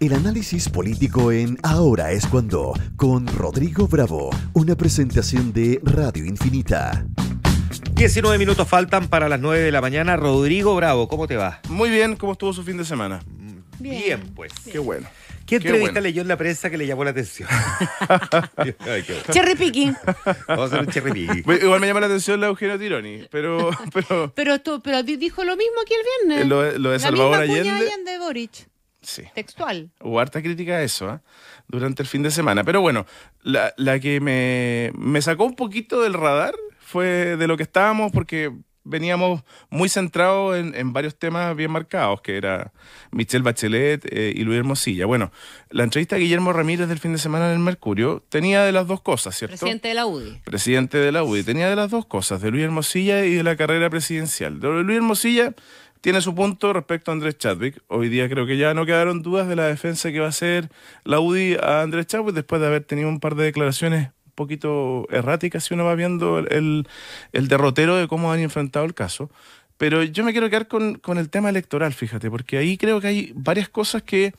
El análisis político en Ahora es cuando, con Rodrigo Bravo, una presentación de Radio Infinita. Diecinueve minutos faltan para las nueve de la mañana. Rodrigo Bravo, ¿cómo te va? Muy bien, ¿cómo estuvo su fin de semana? Bien, pues. Qué bueno. ¿Qué entrevista leyó en la prensa que le llamó la atención? cherry picking. Vamos a hacer un cherry picking. Igual me llama la atención la Eugenio Tironi, pero... Pero, pero, pero dijo lo mismo aquí el viernes. Lo, eh, lo de Salvador la misma Allende. Allende Boric. Sí. Textual. Hubo harta crítica a eso, ¿ah? Durante el fin de semana. Pero bueno, la, que me, sacó un poquito del radar fue de lo que estábamos, porque veníamos muy centrados en, varios temas bien marcados, que era Michelle Bachelet eh, y Luis Hermosilla. Bueno, la entrevista a Guillermo Ramírez del fin de semana en el Mercurio tenía de las dos cosas, ¿cierto? Presidente de la UDI. Presidente de la UDI. Tenía de las dos cosas, de Luis Hermosilla y de la carrera presidencial. De Luis Hermosilla tiene su punto respecto a Andrés Chadwick. Hoy día creo que ya no quedaron dudas de la defensa que va a hacer la UDI a Andrés Chadwick después de haber tenido un par de declaraciones un poquito erráticas si uno va viendo el, el derrotero de cómo han enfrentado el caso. Pero yo me quiero quedar con, con el tema electoral, fíjate, porque ahí creo que hay varias cosas que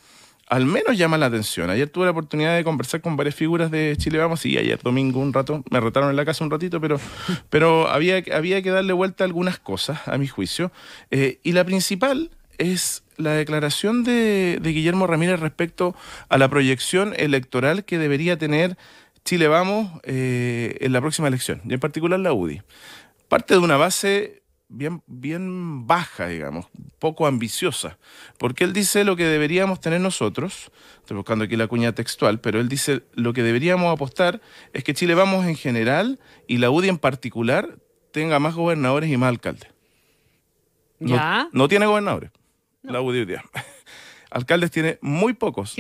al menos llama la atención. Ayer tuve la oportunidad de conversar con varias figuras de Chile Vamos y ayer domingo un rato, me retaron en la casa un ratito, pero, pero había, había que darle vuelta a algunas cosas, a mi juicio. Eh, y la principal es la declaración de, Guillermo Ramírez respecto a la proyección electoral que debería tener Chile Vamos eh, en la próxima elección, y en particular la UDI. Parte de una base bien, bien baja, digamos, poco ambiciosa, porque él dice lo que deberíamos tener nosotros, estoy buscando aquí la cuña textual, pero él dice lo que deberíamos apostar es que Chile Vamos en general y la UDI en particular tenga más gobernadores y más alcaldes. ¿Ya? No, tiene gobernadores, la UDI alcaldes tiene muy pocos.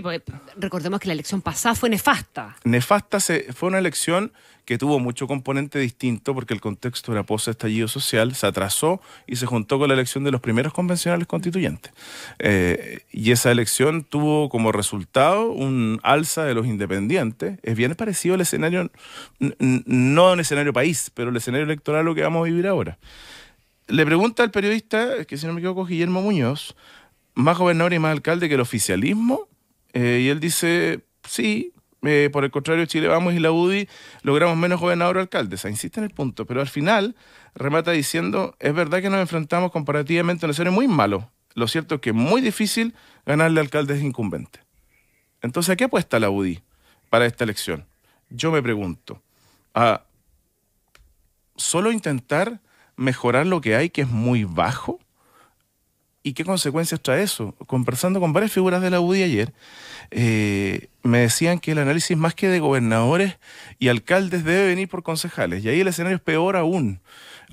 recordemos que la elección pasada fue nefasta. Nefasta fue una elección que tuvo mucho componente distinto porque el contexto era post estallido social, se atrasó y se juntó con la elección de los primeros convencionales constituyentes. Eh, y esa elección tuvo como resultado un alza de los independientes. Es bien parecido al escenario, no un escenario país, pero el escenario electoral lo que vamos a vivir ahora. Le pregunta al periodista, que si no me equivoco, Guillermo Muñoz, más gobernador y más alcalde que el oficialismo. Eh, y él dice, sí, eh, por el contrario, Chile Vamos y la UDI logramos menos gobernador o alcaldes. insiste en el punto, pero al final remata diciendo, es verdad que nos enfrentamos comparativamente a un escenario muy malo. Lo cierto es que es muy difícil ganarle alcaldes incumbentes. Entonces, ¿a qué apuesta la UDI para esta elección? Yo me pregunto, ¿a solo intentar mejorar lo que hay, que es muy bajo? ¿Y qué consecuencias trae eso? Conversando con varias figuras de la UDI ayer, eh, me decían que el análisis más que de gobernadores y alcaldes debe venir por concejales. Y ahí el escenario es peor aún.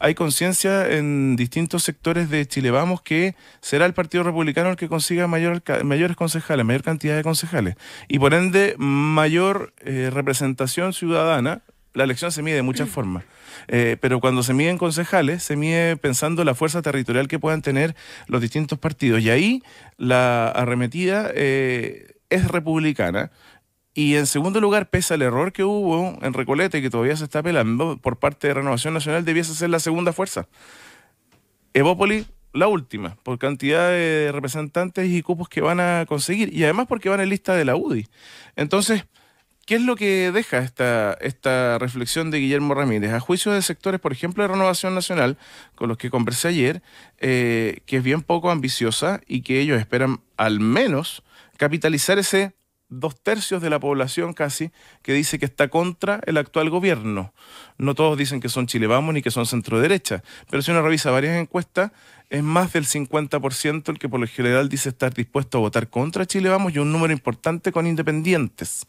Hay conciencia en distintos sectores de Chile Vamos que será el Partido Republicano el que consiga mayor, mayores concejales, mayor cantidad de concejales. Y por ende, mayor eh, representación ciudadana la elección se mide de muchas mm. formas. Eh, pero cuando se miden concejales, se mide pensando la fuerza territorial que puedan tener los distintos partidos. Y ahí la arremetida eh, es republicana. Y en segundo lugar, pese al error que hubo en Recoleta y que todavía se está apelando por parte de Renovación Nacional, debiese ser la segunda fuerza. Evópolis, la última, por cantidad de representantes y cupos que van a conseguir. Y además porque van en lista de la UDI. Entonces, ¿Qué es lo que deja esta, esta reflexión de Guillermo Ramírez? A juicio de sectores, por ejemplo, de Renovación Nacional, con los que conversé ayer, eh, que es bien poco ambiciosa y que ellos esperan al menos capitalizar ese dos tercios de la población casi que dice que está contra el actual gobierno. No todos dicen que son Chile Vamos ni que son centro derecha, pero si uno revisa varias encuestas, es más del 50% el que por lo general dice estar dispuesto a votar contra Chile Vamos y un número importante con independientes.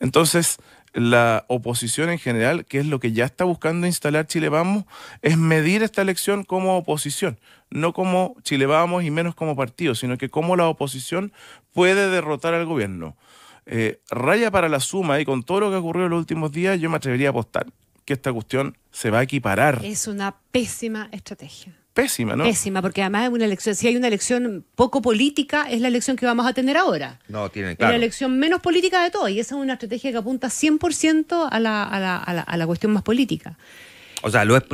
Entonces, la oposición en general, que es lo que ya está buscando instalar Chile Vamos, es medir esta elección como oposición, no como Chile Vamos y menos como partido, sino que como la oposición puede derrotar al gobierno. Eh, raya para la suma y con todo lo que ha ocurrido en los últimos días, yo me atrevería a apostar que esta cuestión se va a equiparar. Es una pésima estrategia pésima, ¿no? Pésima, porque además es una elección, si hay una elección poco política, es la elección que vamos a tener ahora. No, tiene, claro. Es la elección menos política de todo, y esa es una estrategia que apunta 100% a la, a la, a la cuestión más política. O sea, lo es,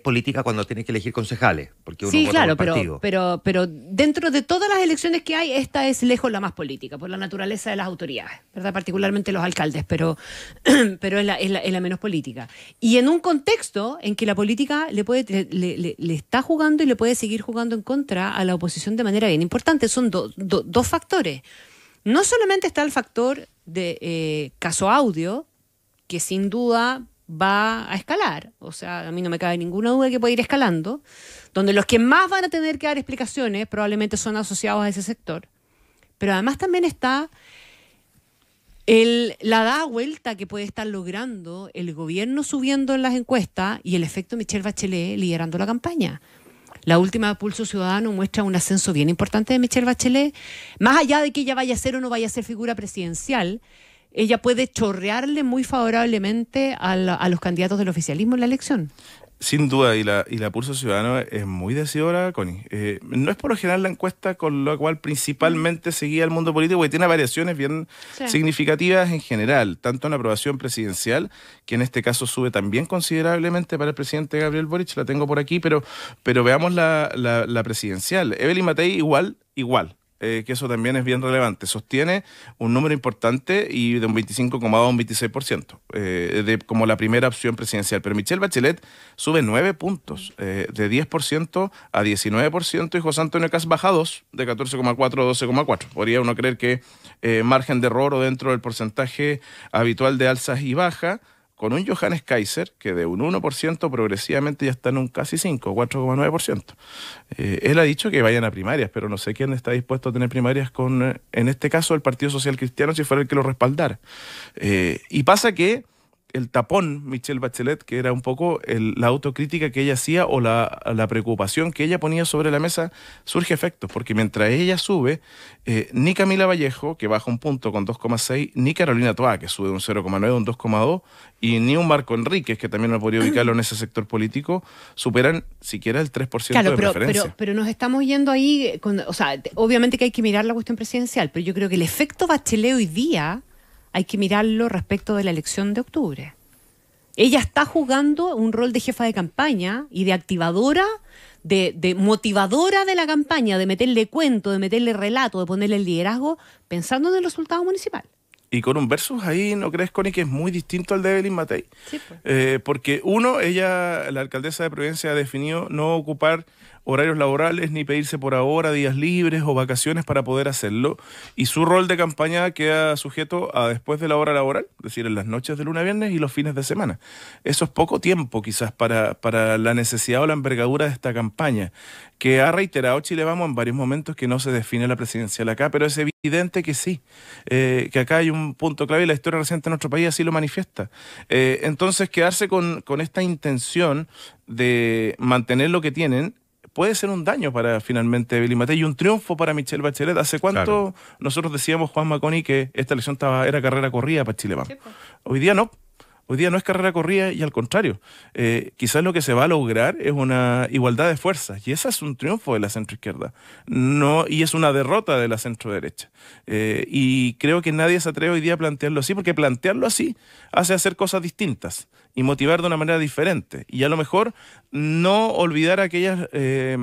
política cuando tienes que elegir concejales, porque uno Sí, claro, pero, pero, dentro de todas las elecciones que hay, esta es lejos la más política, por la naturaleza de las autoridades, ¿verdad? Particularmente los alcaldes, pero, pero es, la, menos política. Y en un contexto en que la política le, está jugando y le puede seguir jugando en contra a la oposición de manera bien importante, son dos factores. No solamente está el factor de eh, caso audio, que sin duda va a escalar. O sea, a mí no me cabe ninguna duda que puede ir escalando. Donde los que más van a tener que dar explicaciones probablemente son asociados a ese sector. Pero además también está la da vuelta que puede estar logrando el gobierno subiendo en las encuestas y el efecto Michelle Bachelet liderando la campaña. La última Pulso Ciudadano muestra un ascenso bien importante de Michelle Bachelet, más allá de que ella vaya a ser o no vaya a ser figura presidencial, ella puede chorrearle muy favorablemente a, los candidatos del oficialismo en la elección. Sin duda, y la, y la Pulso Ciudadano es muy decidora, Connie. Eh, no es por lo general la encuesta con la cual principalmente mm. seguía el mundo político, y tiene variaciones bien significativas en general, tanto en la aprobación presidencial, que en este caso sube también considerablemente para el presidente Gabriel Boric, la tengo por aquí, pero, pero veamos la, la presidencial. Evelyn Matei igual, igual. Eh, que eso también es bien relevante, sostiene un número importante y de un 25,2 a un 26%, eh, de, como la primera opción presidencial. Pero Michelle Bachelet sube 9 puntos, eh, de 10% a 19%, y José Antonio Cas baja 2, de 14,4 a 12,4. Podría uno creer que margen de error o dentro del porcentaje habitual de alzas y bajas con un Johannes Kaiser que de un 1% progresivamente ya está en un casi 5, 4,9%. Eh, él ha dicho que vayan a primarias, pero no sé quién está dispuesto a tener primarias con, eh, en este caso, el Partido Social Cristiano, si fuera el que lo respaldara. Eh, y pasa que el tapón Michelle Bachelet, que era un poco la autocrítica que ella hacía o la, preocupación que ella ponía sobre la mesa, surge efectos, porque mientras ella sube, eh, ni Camila Vallejo, que baja un punto con 2,6, ni Carolina Toa, que sube un 0,9, un 2,2, y ni un Marco Enríquez, que también no podría ubicarlo en ese sector político, superan siquiera el 3% de pero, Pero, nos estamos yendo ahí, o sea, obviamente que hay que mirar la cuestión presidencial, pero yo creo que el efecto Bachelet hoy día hay que mirarlo respecto de la elección de octubre. Ella está jugando un rol de jefa de campaña y de activadora, de, motivadora de la campaña, de meterle cuento, de meterle relato, de ponerle el liderazgo, pensando en el resultado municipal y con un versus ahí, ¿no crees, Connie, que es muy distinto al de Evelyn Matei? Pues. Eh, porque uno, ella, la alcaldesa de provincia ha definido no ocupar horarios laborales, ni pedirse por ahora días libres o vacaciones para poder hacerlo. Y su rol de campaña queda sujeto a después de la hora laboral, es decir, en las noches de luna a viernes y los fines de semana. Eso es poco tiempo quizás para, para la necesidad o la envergadura de esta campaña, que ha reiterado Chile Vamos en varios momentos que no se define la presidencial acá, pero es evidente que sí, eh, que acá hay un punto clave y la historia reciente de nuestro país así lo manifiesta. Eh, entonces, quedarse con, con esta intención de mantener lo que tienen puede ser un daño para finalmente Billy y un triunfo para Michelle Bachelet. ¿Hace cuánto nosotros decíamos, Juan Maconi, que esta elección estaba, era carrera corrida para Chile? Hoy día no. Hoy día no es carrera corrida y al contrario, eh, quizás lo que se va a lograr es una igualdad de fuerzas y ese es un triunfo de la centroizquierda no, y es una derrota de la centro derecha. Eh, y creo que nadie se atreve hoy día a plantearlo así porque plantearlo así hace hacer cosas distintas y motivar de una manera diferente y a lo mejor no olvidar aquellas eh,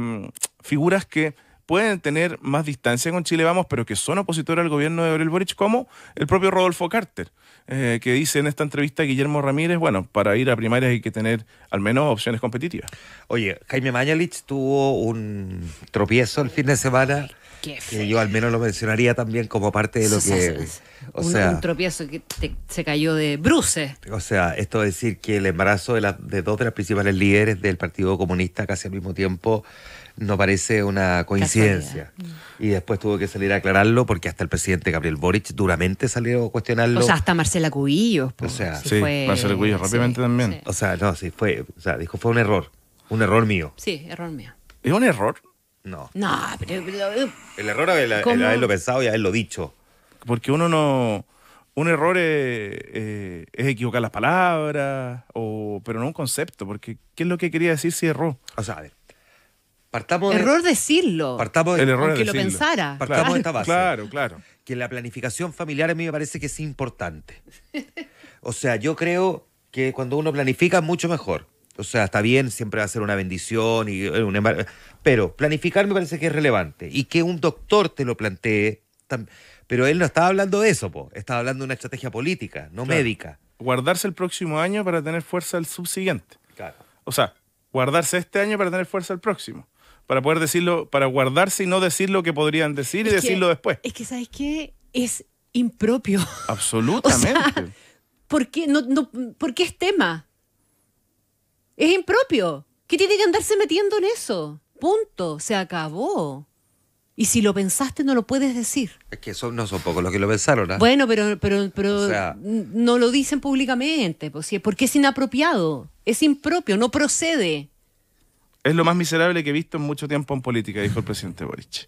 figuras que pueden tener más distancia con Chile Vamos, pero que son opositores al gobierno de Gabriel Boric, como el propio Rodolfo Carter, eh, que dice en esta entrevista a Guillermo Ramírez, bueno, para ir a primarias hay que tener al menos opciones competitivas. Oye, Jaime Mañalich tuvo un tropiezo el fin de semana que yo al menos lo mencionaría también como parte de lo que... O sea, un tropiezo que se cayó de bruces. O sea, esto de decir que el embarazo de, dos de las principales líderes del Partido Comunista casi al mismo tiempo no parece una coincidencia. Mm. Y después tuvo que salir a aclararlo porque hasta el presidente Gabriel Boric duramente salió a cuestionarlo. O sea, hasta Marcela Cubillos. o sea, sí, Marcela Cubillos rápidamente también. O sea, no, sí, fue, o sea, dijo fue un error, un error mío. Sí, error mío. ¿Es un error? No. No, el error es haberlo pensado y haberlo dicho. Porque uno no. Un error eh, eh, es, equivocar las palabras, o, pero no un concepto, porque ¿qué es lo que quería decir si erró? O sea, a ver, Partamos error de, decirlo. Partamos el error que lo pensara. Partamos de esta base. Claro, claro. Que la planificación familiar a mí me parece que es importante. O sea, yo creo que cuando uno planifica mucho mejor. O sea, está bien, siempre va a ser una bendición, y eh, pero planificar me parece que es relevante. Y que un doctor te lo plantee, pero él no estaba hablando de eso, po. estaba hablando de una estrategia política, no médica. Guardarse el próximo año para tener fuerza el subsiguiente. Claro. O sea, guardarse este año para tener fuerza el próximo. Para poder decirlo, para guardarse y no decir lo que podrían decir y decirlo después. Es que, ¿sabes qué? Es impropio. Absolutamente. O No, no, ¿Por qué es tema? Es impropio. ¿Qué tiene que andarse metiendo en eso? Punto. Se acabó. Y si lo pensaste, no lo puedes decir. Es que no son pocos los que lo pensaron. ¿eh? Bueno, pero, pero, pero no lo dicen públicamente, pues porque es inapropiado, es impropio, no procede. Es lo más miserable que he visto en mucho tiempo en política, dijo el presidente Boric.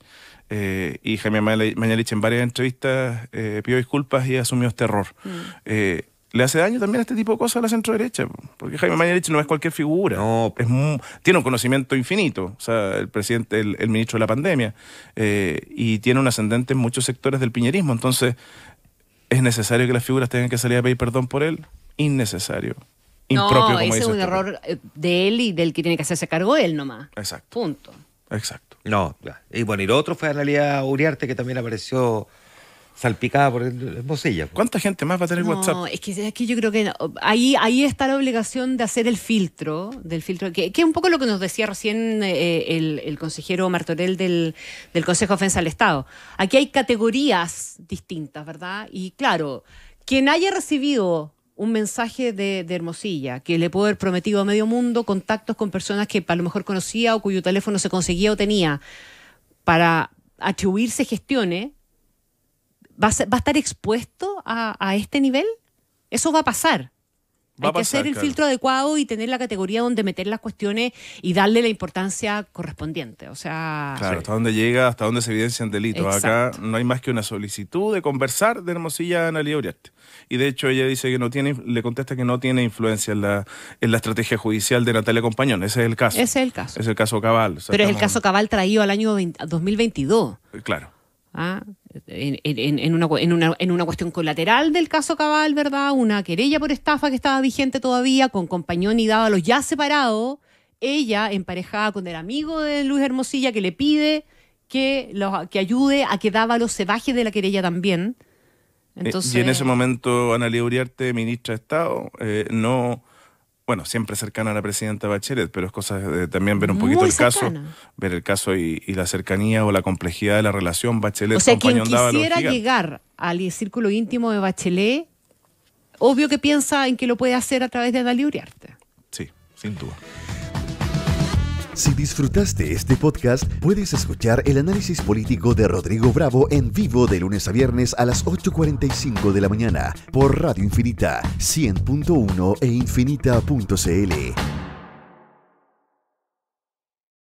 Eh, y Jaime Mañalich en varias entrevistas eh, pidió disculpas y asumió este error. Mm. Eh, le hace daño también a este tipo de cosas a la centro derecha, porque Jaime Mañalich no es cualquier figura, es tiene un conocimiento infinito, o sea, el presidente, el, ministro de la pandemia, eh, y tiene un ascendente en muchos sectores del piñerismo, entonces es necesario que las figuras tengan que salir a pedir perdón por él, innecesario. Impropio, no, ese es un error eh, de él y del que tiene que hacerse cargo él nomás. Exacto. Punto. Exacto. No, y bueno, y lo otro fue realidad Uriarte que también apareció salpicada por Hermosilla. Pues. ¿Cuánta gente más va a tener no, Es que, es que yo creo que ahí, ahí está la obligación de hacer el filtro, del filtro, que, es un poco lo que nos decía recién eh, eh, el, consejero Martorell del, Consejo de Defensa del Estado. Aquí hay categorías distintas, ¿verdad? Y claro, quien haya recibido un mensaje de, Hermosilla, que le puede haber prometido a medio mundo contactos con personas que a lo mejor conocía o cuyo teléfono se conseguía o tenía, para atribuirse gestiones, ¿Va a, estar expuesto a, este nivel? Eso va a pasar. Va Hay a que hacer el filtro adecuado y tener la categoría donde meter las cuestiones y darle la importancia correspondiente. O sea. Claro, hasta donde llega, hasta dónde se evidencian delitos. Acá no hay más que una solicitud de conversar de Hermosilla a Analia Uriarte. Y de hecho ella dice que no tiene, le contesta que no tiene influencia en la, estrategia judicial de Natalia Compañón. Ese es el caso. Ese es el caso. Es el caso Cabal. Pero es el caso Cabal traído al año 2022. Claro. ¿Ah? En, en, en, una, en, una, cuestión colateral del caso Cabal, ¿verdad? Una querella por estafa que estaba vigente todavía con compañón y Dávalos ya separado, ella emparejada con el amigo de Luis Hermosilla que le pide que, lo, que ayude a que Dávalo se baje de la querella también. Entonces... Eh, y en ese momento Analia Uriarte, ministra de Estado, eh, no bueno, siempre cercana a la presidenta Bachelet, pero es cosa de también ver un poquito el caso, ver el caso y, y, la cercanía o la complejidad de la relación Bachelet. O sea, quien quisiera llegar al círculo íntimo de Bachelet, obvio que piensa en que lo puede hacer a través de Dalí Uriarte. Sí, sin duda. Si disfrutaste este podcast, puedes escuchar el análisis político de Rodrigo Bravo en vivo de lunes a viernes a las 8.45 de la mañana por Radio Infinita 100.1 e infinita.cl.